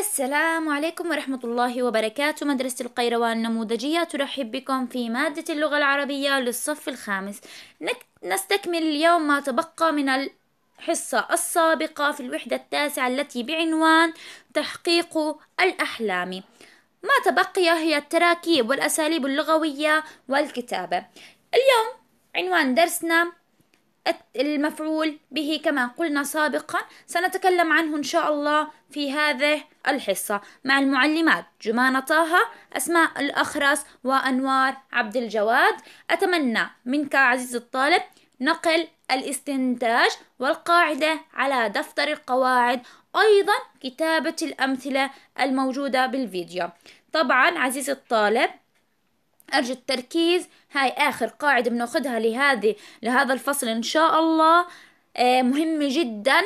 السلام عليكم ورحمة الله وبركاته مدرسة القيروان النموذجية ترحب بكم في مادة اللغة العربية للصف الخامس نستكمل اليوم ما تبقى من الحصة السابقة في الوحدة التاسعة التي بعنوان تحقيق الأحلام ما تبقي هي التراكيب والأساليب اللغوية والكتابة اليوم عنوان درسنا المفعول به كما قلنا سابقا سنتكلم عنه إن شاء الله في هذه الحصة مع المعلمات جمانة طه أسماء الأخرس وأنوار عبد الجواد أتمنى منك عزيزي الطالب نقل الاستنتاج والقاعدة على دفتر القواعد أيضا كتابة الأمثلة الموجودة بالفيديو طبعا عزيزي الطالب أرجو التركيز هاي آخر قاعدة بناخدها لهذه لهذا الفصل إن شاء الله آه، مهمة جدا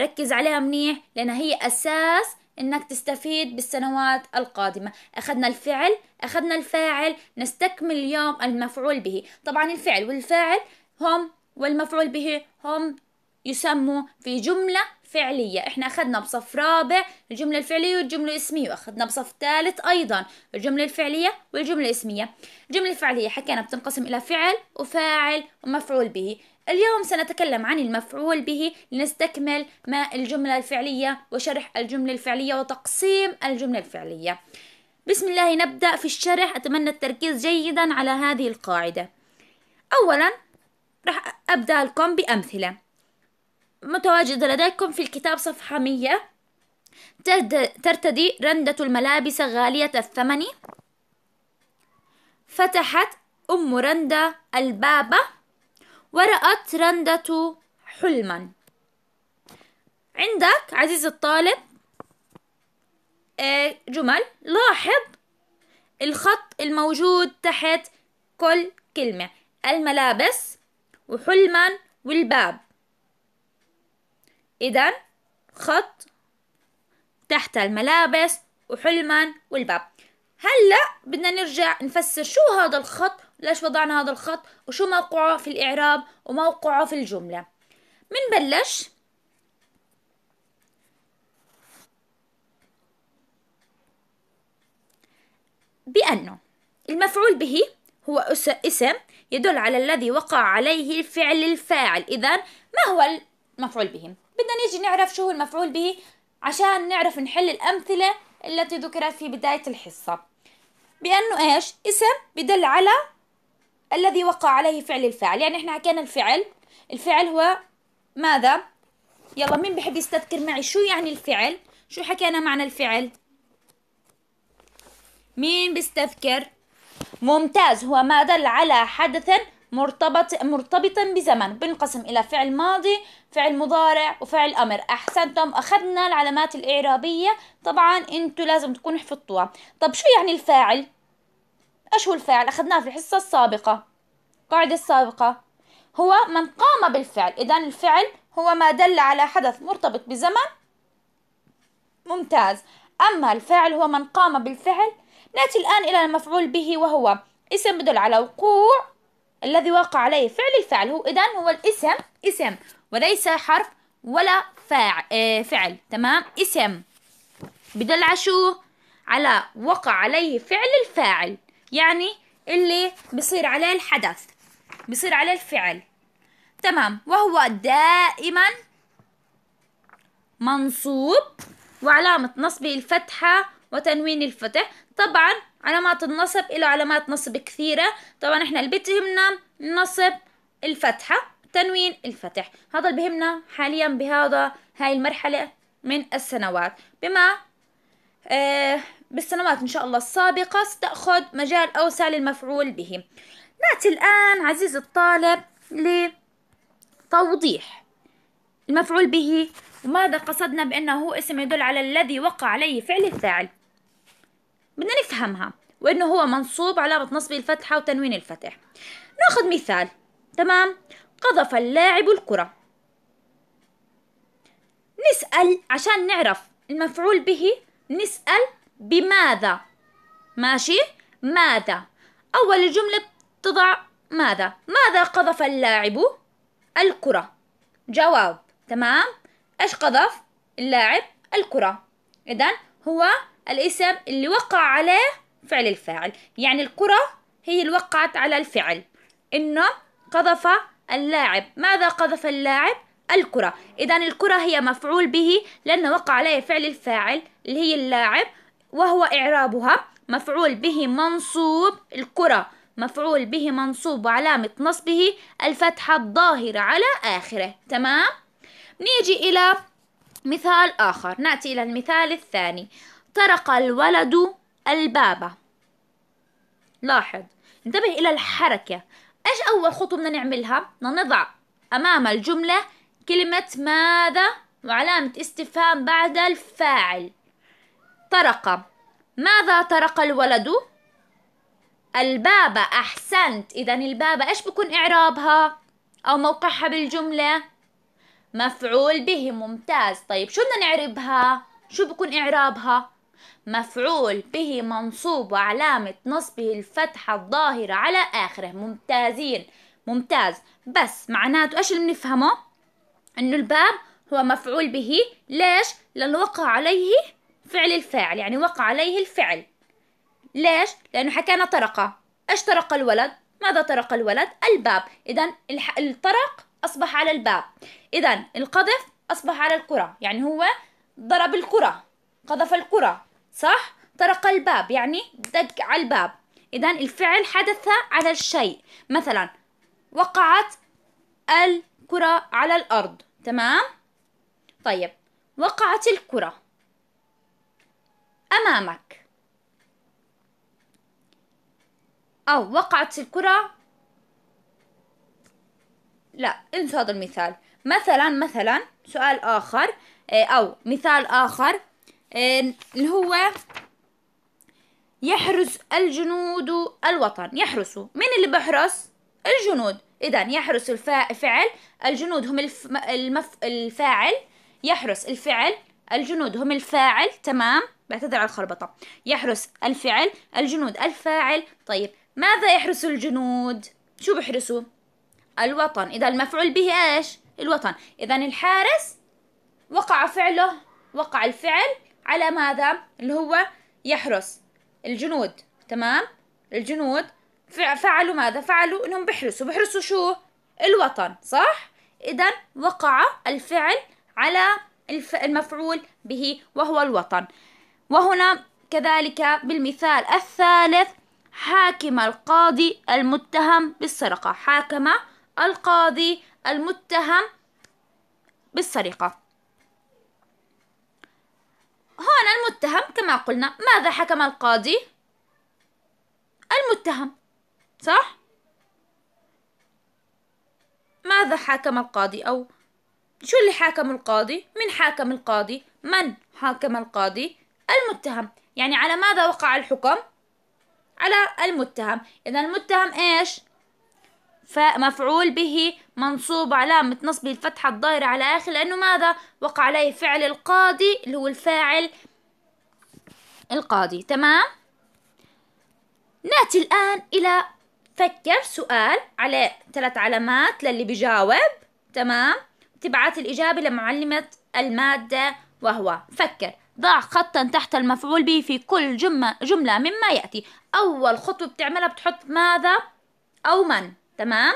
ركز عليها منيح لأنها هي أساس إنك تستفيد بالسنوات القادمة أخذنا الفعل أخذنا الفاعل نستكمل اليوم المفعول به طبعا الفعل والفاعل هم والمفعول به هم يسموا في جملة فعلية احنا اخذنا بصف رابع الجملة الفعلية والجملة الاسمية واخذنا بصف ثالث ايضا الجملة الفعلية والجملة الاسمية الجملة الفعلية حكينا بتنقسم الى فعل وفاعل ومفعول به اليوم سنتكلم عن المفعول به لنستكمل ما الجملة الفعلية وشرح الجملة الفعلية وتقسيم الجملة الفعلية بسم الله نبدأ في الشرح أتمنى التركيز جيدا على هذه القاعدة أولا راح أبدأ لكم بأمثلة متواجد لديكم في الكتاب صفحة 100 ترتدي رندة الملابس غالية الثمن فتحت أم رندة الباب ورأت رندة حلما عندك عزيزي الطالب آه، جمل لاحظ الخط الموجود تحت كل كلمة الملابس وحلما والباب إذا خط تحت الملابس وحلما والباب هلا بدنا نرجع نفسر شو هذا الخط ليش وضعنا هذا الخط وشو موقعه في الإعراب وموقعه في الجملة منبلش بأنه المفعول به هو اسم يدل على الذي وقع عليه الفعل الفاعل إذا ما هو المفعول به بدنا نيجي نعرف شو هو المفعول به عشان نعرف نحل الأمثلة التي ذكرت في بداية الحصة بأنه إيش؟ اسم بدل على الذي وقع عليه فعل الفاعل يعني إحنا حكينا الفعل الفعل هو ماذا؟ يلا مين بحب يستذكر معي شو يعني الفعل؟ شو حكينا معنى الفعل؟ مين بيستذكر؟ ممتاز هو ما دل على حدث مرتبط مرتبطا بزمن بنقسم إلى فعل ماضي فعل مضارع وفعل أمر أحسنتم أخذنا العلامات الإعرابية طبعا أنتوا لازم تكونوا حفظتوها طب شو يعني الفاعل؟ إيش هو الفاعل؟ أخذناه في الحصة السابقة القاعدة السابقة هو من قام بالفعل إذا الفعل هو ما دل على حدث مرتبط بزمن ممتاز أما الفاعل هو من قام بالفعل نأتي الآن إلى المفعول به وهو اسم بدل على وقوع الذي وقع عليه فعل الفعل هو إذا هو الاسم اسم وليس حرف ولا فاع آه، فعل تمام اسم بدل على شو على وقع عليه فعل الفاعل يعني اللي بصير عليه الحدث بصير عليه الفعل تمام وهو دائما منصوب وعلامة نصبه الفتحة وتنوين الفتح طبعا علامات النصب له علامات نصب كثيرة طبعا احنا اللي بتهمنا نصب الفتحة تنوين الفتح هذا اللي بهمنا حاليا بهذا هاي المرحلة من السنوات بما آه، بالسنوات إن شاء الله السابقة ستأخذ مجال أوسع للمفعول به نأتي الآن عزيز الطالب لتوضيح المفعول به وماذا قصدنا بأنه هو اسم يدل على الذي وقع عليه فعل الفاعل بدنا نفهمها وانه هو منصوب على نصب الفتحة وتنوين الفتح ناخذ مثال تمام قذف اللاعب الكرة نسأل عشان نعرف المفعول به نسأل بماذا ماشي ماذا أول الجملة تضع ماذا ماذا قذف اللاعب الكرة جواب تمام ايش قذف اللاعب الكرة اذا هو الاسم اللي وقع عليه فعل الفاعل يعني الكرة هي اللي وقعت على الفعل إنه قذف اللاعب ماذا قذف اللاعب؟ الكرة إذا الكرة هي مفعول به لأنه وقع عليه فعل الفاعل اللي هي اللاعب وهو إعرابها مفعول به منصوب الكرة مفعول به منصوب وعلامة نصبه الفتحة الظاهرة على آخره تمام؟ نيجي إلى مثال آخر نأتي إلى المثال الثاني طرق الولد الباب لاحظ انتبه إلى الحركة إيش أول خطوة بدنا نعملها؟ بدنا نضع أمام الجملة كلمة ماذا وعلامة استفهام بعد الفاعل طرق ماذا طرق الولد؟ الباب أحسنت إذا الباب إيش بكون إعرابها أو موقعها بالجملة؟ مفعول به ممتاز طيب شو بدنا نعربها؟ شو بكون إعرابها؟ مفعول به منصوب وعلامة نصبه الفتحة الظاهرة على آخره ممتازين ممتاز بس معناته إيش اللي بنفهمه؟ إنه الباب هو مفعول به ليش؟ لأنه وقع عليه فعل الفاعل يعني وقع عليه الفعل ليش؟ لأنه حكينا طرق إيش طرق الولد؟ ماذا طرق الولد؟ الباب إذا الطرق أصبح على الباب إذا القذف أصبح على الكرة يعني هو ضرب الكرة قذف الكرة صح طرق الباب يعني دق على الباب إذا الفعل حدث على الشيء مثلا وقعت الكرة على الأرض تمام طيب وقعت الكرة أمامك أو وقعت الكرة لا انسى هذا المثال مثلا مثلا سؤال آخر إيه، أو مثال آخر آه، اللي هو يحرس الجنود الوطن يحرسوا مين اللي بحرس الجنود اذا يحرس الفعل الجنود هم الف... المف... الفاعل يحرس الفعل الجنود هم الفاعل تمام بعتذر على الخربطة يحرس الفعل الجنود الفاعل طيب ماذا يحرس الجنود شو بيحرسوا الوطن إذا المفعول به إيش الوطن إذا الحارس وقع فعله وقع الفعل على ماذا اللي هو يحرس الجنود تمام الجنود فعلوا ماذا فعلوا انهم بيحرسوا بيحرسوا شو الوطن صح اذا وقع الفعل على المفعول به وهو الوطن وهنا كذلك بالمثال الثالث حاكم القاضي المتهم بالسرقة حاكم القاضي المتهم بالسرقة هنا المتهم كما قلنا ماذا حكم القاضي المتهم صح ماذا حكم القاضي أو شو اللي حاكم القاضي من حاكم القاضي من حاكم القاضي المتهم يعني على ماذا وقع الحكم على المتهم إذا المتهم إيش فمفعول به منصوب علامة نصب الفتحة الظاهرة على آخر لأنه ماذا وقع عليه فعل القاضي اللي هو الفاعل القاضي تمام نأتي الآن إلى فكر سؤال على ثلاث علامات للي بجاوب تمام تبعت الإجابة لمعلمة المادة وهو فكر ضع خطا تحت المفعول به في كل جملة, جملة مما يأتي أول خطوة بتعملها بتحط ماذا أو من تمام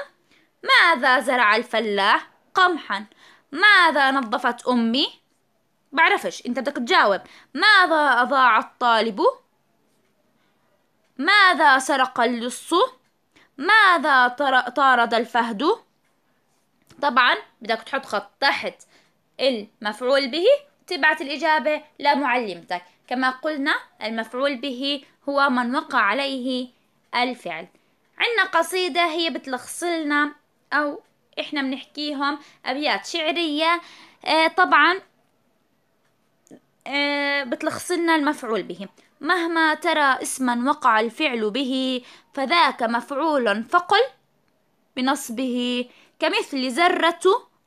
ماذا زرع الفلاح قمحا ماذا نظفت أمي بعرفش أنت بدك تجاوب ماذا أضاع الطالب ماذا سرق اللص ماذا طارد الفهد طبعا بدك تحط خط تحت المفعول به تبعت الإجابة لمعلمتك كما قلنا المفعول به هو من وقع عليه الفعل عنا قصيدة هي بتلخص لنا أو إحنا بنحكيهم أبيات شعرية آه طبعا آه بتلخص لنا المفعول به مهما ترى اسما وقع الفعل به فذاك مفعول فقل بنصبه كمثل زرة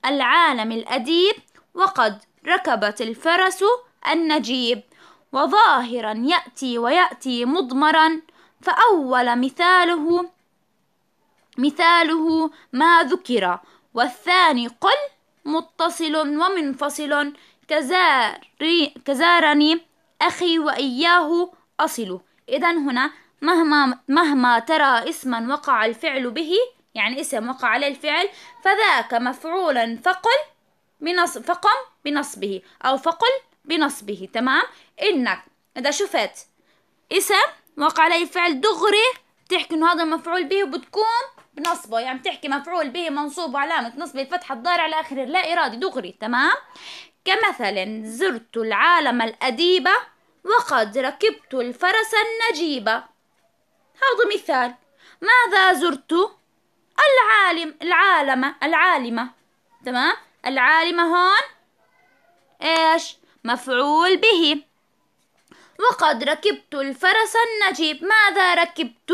العالم الأديب وقد ركبت الفرس النجيب وظاهرا يأتي ويأتي مضمرا فأول مثاله مثاله ما ذكر والثاني قل متصل ومنفصل كزاري كزارني أخي وإياه أصل إذا هنا مهما مهما ترى اسما وقع الفعل به يعني اسم وقع عليه الفعل فذاك مفعولا فقل بنص فقم بنصبه أو فقل بنصبه تمام إنك إذا شفت اسم وقع عليه الفعل دغري بتحكي إنه هذا مفعول به وبتكون بنصبه يعني بتحكي مفعول به منصوب وعلامة نصبه الفتحة الضارع على آخر لا إرادي دغري تمام كمثل زرت العالم الأديبة وقد ركبت الفرس النجيبة هذا مثال ماذا زرت العالم العالمة العالمة تمام العالمة هون إيش مفعول به وقد ركبت الفرس النجيب ماذا ركبت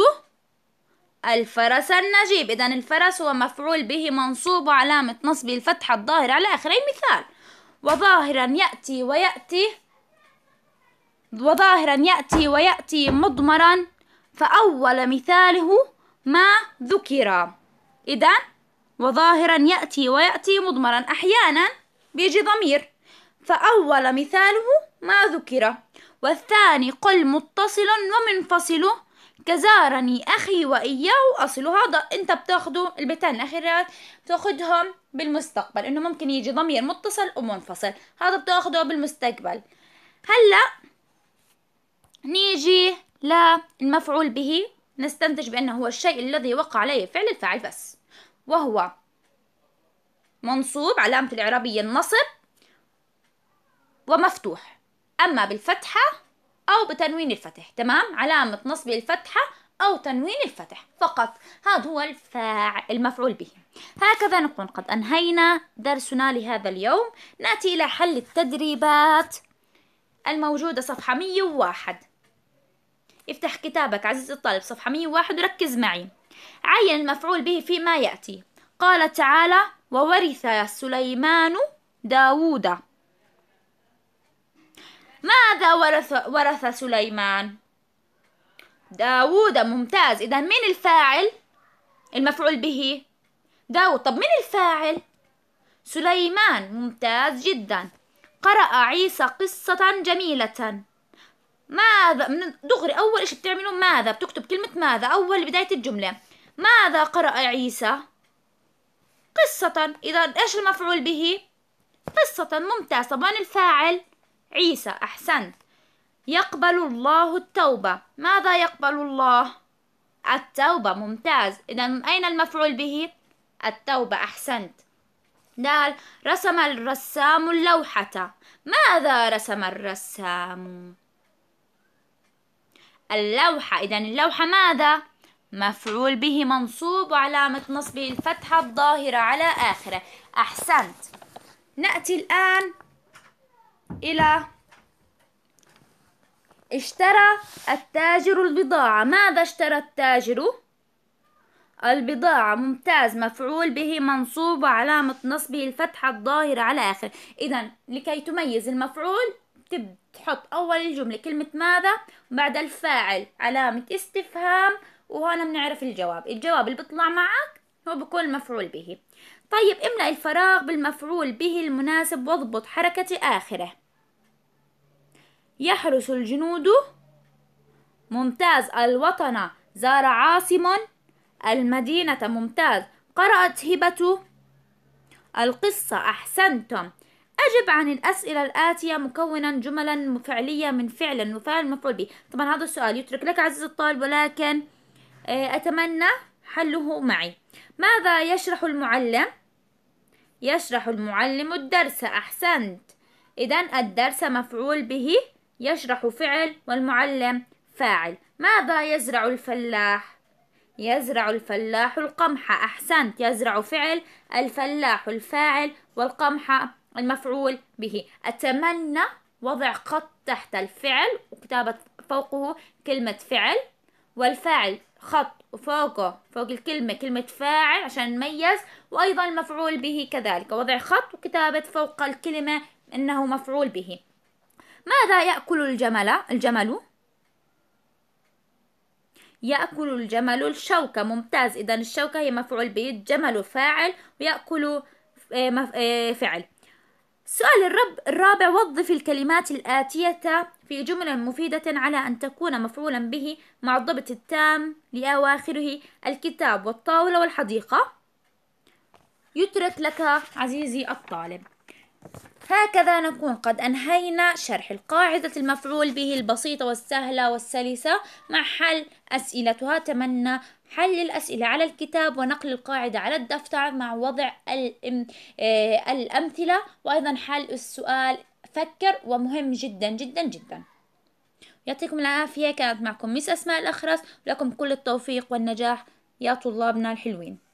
الفرس النجيب إذا الفرس هو مفعول به منصوب علامة نصبه الفتحة الظاهرة على أي مثال وظاهرا يأتي ويأتي وظاهرا يأتي ويأتي مضمرا فأول مثاله ما ذكر إذا وظاهرا يأتي ويأتي مضمرا أحيانا بيجي ضمير فأول مثاله ما ذكر والثاني قل متصل ومنفصل كزارني أخي وإياه أصل هذا أنت بتاخده البيتان الأخيرات بتاخدهم بالمستقبل إنه ممكن يجي ضمير متصل ومنفصل هذا بتاخده بالمستقبل هلأ نيجي للمفعول به نستنتج بأنه هو الشيء الذي وقع عليه فعل الفاعل بس وهو منصوب علامة الإعرابية النصب ومفتوح أما بالفتحة أو بتنوين الفتح تمام علامة نصب الفتحة أو تنوين الفتح فقط هذا هو الفاعل المفعول به هكذا نكون قد أنهينا درسنا لهذا اليوم نأتي إلى حل التدريبات الموجودة صفحة 101 افتح كتابك عزيزي الطالب صفحة 101 وركز معي عين المفعول به فيما يأتي قال تعالى وورث سليمان داوود ماذا ورث, ورث سليمان داوود ممتاز إذا مين الفاعل المفعول به داوود طب مين الفاعل سليمان ممتاز جدا قرأ عيسى قصة جميلة ماذا من دغري أول إيش بتعملوا ماذا بتكتب كلمة ماذا أول بداية الجملة ماذا قرأ عيسى قصة إذا إيش المفعول به قصة ممتاز طب وين الفاعل عيسى أحسنت يقبل الله التوبة ماذا يقبل الله؟ التوبة ممتاز إذا أين المفعول به؟ التوبة أحسنت دال رسم الرسام اللوحة ماذا رسم الرسام؟ اللوحة إذا اللوحة ماذا؟ مفعول به منصوب وعلامة نصبه الفتحة الظاهرة على آخره أحسنت نأتي الآن إلى اشترى التاجر البضاعة ماذا اشترى التاجر؟ البضاعة ممتاز مفعول به منصوب وعلامة نصبه الفتحة الظاهرة على آخر إذا لكي تميز المفعول تحط أول الجملة كلمة ماذا بعد الفاعل علامة استفهام وهنا بنعرف الجواب الجواب اللي بيطلع معك هو بكون المفعول به طيب املأ الفراغ بالمفعول به المناسب واضبط حركة آخره يحرس الجنود ممتاز الوطن زار عاصم المدينة ممتاز قرأت هبة القصة أحسنتم أجب عن الأسئلة الآتية مكونا جملا فعلية من فعلا وفعل مفعول به طبعا هذا السؤال يترك لك عزيزي الطالب ولكن آه، أتمنى حله معي ماذا يشرح المعلم؟ يشرح المعلم الدرس أحسنت إذا الدرس مفعول به يشرح فعل والمعلم فاعل ماذا يزرع الفلاح يزرع الفلاح القمح أحسنت يزرع فعل الفلاح الفاعل والقمح المفعول به أتمنى وضع خط تحت الفعل وكتابة فوقه كلمة فعل والفاعل خط وفوقه فوق الكلمة كلمة فاعل عشان نميز وأيضا المفعول به كذلك وضع خط وكتابة فوق الكلمة أنه مفعول به ماذا يأكل الجمل الجمل يأكل الجمل الشوكة ممتاز إذا الشوكة هي مفعول به الجمل فاعل ويأكل آه، آه، فعل السؤال الرب الرابع وظف الكلمات الآتية في جمل مفيدة على أن تكون مفعولا به مع الضبط التام لأواخره الكتاب والطاولة والحديقة يترك لك عزيزي الطالب هكذا نكون قد أنهينا شرح القاعدة المفعول به البسيطة والسهلة والسلسة مع حل أسئلتها تمنى حل الأسئلة على الكتاب ونقل القاعدة على الدفتر مع وضع آه، الأمثلة وأيضا حل السؤال فكر ومهم جدا جدا جدا يعطيكم العافية كانت معكم ميس أسماء الأخرس ولكم كل التوفيق والنجاح يا طلابنا الحلوين